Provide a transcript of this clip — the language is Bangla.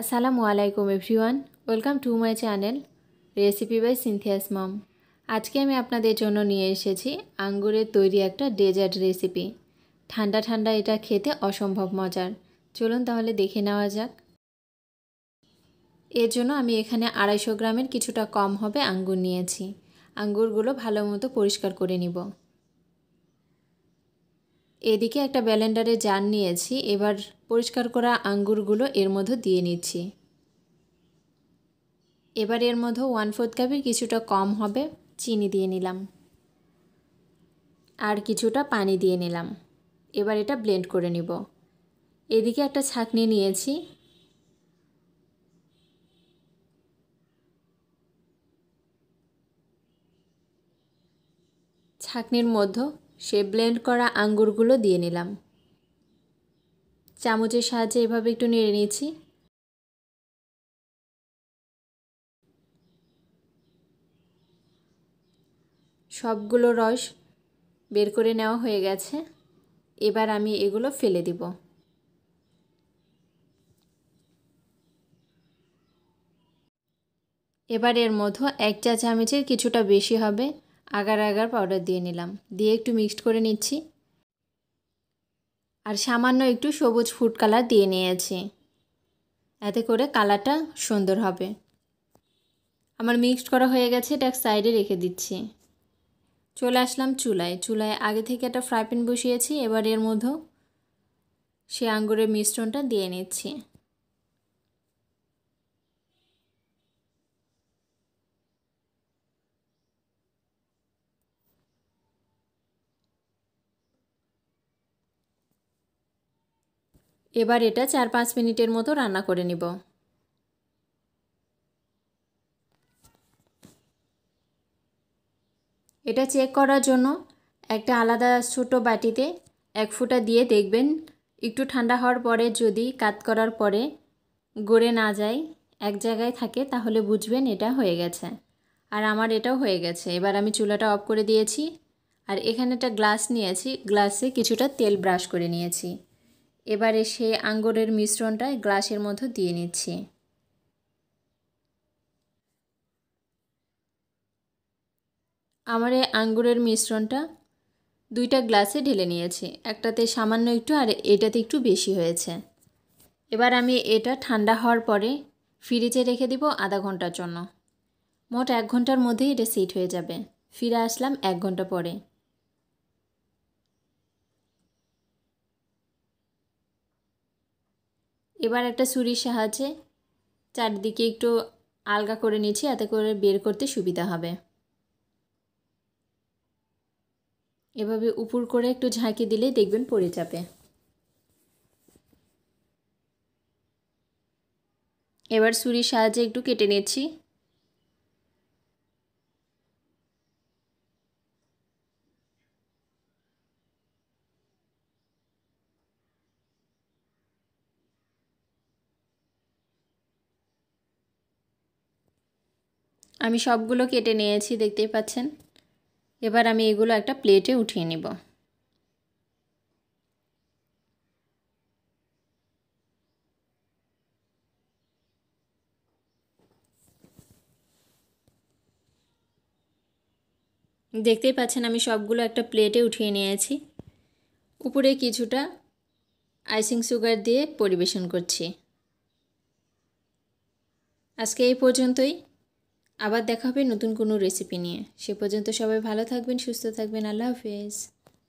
আসসালামু আলাইকুম everyone welcome to my channel recipe by Cynthia's mom আজকে আমি আপনাদের জন্য নিয়ে এসেছি আঙ্গুরের তৈরি একটা ডেজার্ট রেসিপি ঠান্ডা ঠান্ডা এটা খেতে অসম্ভব মজার চলুন তাহলে দেখে নেওয়া যাক এর জন্য আমি এখানে আড়াইশো গ্রামের কিছুটা কম হবে আঙ্গুর নিয়েছি আঙ্গুরগুলো ভালো মতো পরিষ্কার করে নিব এদিকে একটা ব্যালেন্ডারে জান নিয়েছি এবার পরিষ্কার করা আঙ্গুরগুলো এর মধ্যে দিয়ে নিচ্ছি এবার এর মধ্যে ওয়ান ফোর্থ কাপের কিছুটা কম হবে চিনি দিয়ে নিলাম আর কিছুটা পানি দিয়ে নিলাম এবার এটা ব্লেন্ড করে নিব এদিকে একটা ছাঁকনি নিয়েছি ছাঁকনির মধ্যে সে ব্লেন্ড করা আঙ্গুরগুলো দিয়ে নিলাম চামচের সাহায্যে এভাবে একটু নেড়ে নিয়েছি সবগুলো রস বের করে নেওয়া হয়ে গেছে এবার আমি এগুলো ফেলে দিব এবার এর মধ্যে এক চা চামচের কিছুটা বেশি হবে আগার আগার পাউডার দিয়ে নিলাম দিয়ে একটু মিক্সড করে নিচ্ছি আর সামান্য একটু সবুজ ফুড কালার দিয়ে নিয়েছি এতে করে কালারটা সুন্দর হবে আমার মিক্সড করা হয়ে গেছে এটা এক সাইডে রেখে দিচ্ছি চলে আসলাম চুলায় চুলায় আগে থেকে একটা ফ্রাই প্যান বসিয়েছি এবার এর মধ্যে সে আঙ্গুরের মিশ্রণটা দিয়ে নিচ্ছি এবার এটা চার পাঁচ মিনিটের মতো রান্না করে নিব এটা চেক করার জন্য একটা আলাদা ছোট বাটিতে এক ফুটা দিয়ে দেখবেন একটু ঠান্ডা হওয়ার পরে যদি কাত করার পরে গড়ে না যায় এক জায়গায় থাকে তাহলে বুঝবেন এটা হয়ে গেছে আর আমার এটাও হয়ে গেছে এবার আমি চুলাটা অফ করে দিয়েছি আর এখানে একটা গ্লাস নিয়েছি গ্লাসে কিছুটা তেল ব্রাশ করে নিয়েছি এবারে সেই আঙ্গুরের মিশ্রণটা গ্লাসের মধ্যে দিয়ে নিচ্ছি আমার এই আঙ্গুরের মিশ্রণটা দুইটা গ্লাসে ঢেলে নিয়েছে একটাতে সামান্য একটু আর এটাতে একটু বেশি হয়েছে এবার আমি এটা ঠান্ডা হওয়ার পরে ফ্রিজে রেখে দিব আধা ঘন্টার জন্য মোট এক ঘন্টার মধ্যেই এটা সেট হয়ে যাবে ফিরে আসলাম এক ঘন্টা পরে এবার একটা ছুরির সাহায্যে চারদিকে একটু আলগা করে নিয়েছি এতে করে বের করতে সুবিধা হবে এভাবে উপর করে একটু ঝাঁকি দিলে দেখবেন পড়ে যাবে এবার ছুরির সাহায্যে একটু কেটে নিচ্ছি আমি সবগুলো কেটে নিয়েছি দেখতেই পাচ্ছেন এবার আমি এগুলো একটা প্লেটে উঠিয়ে নিব দেখতেই পাচ্ছেন আমি সবগুলো একটা প্লেটে উঠিয়ে নিয়েছি উপরে কিছুটা আইসিং সুগার দিয়ে পরিবেশন করছি আজকে এই পর্যন্তই আবার দেখা হবে নতুন কোনো রেসিপি নিয়ে সে পর্যন্ত সবাই ভালো থাকবেন সুস্থ থাকবেন আল্লাহ হাফেজ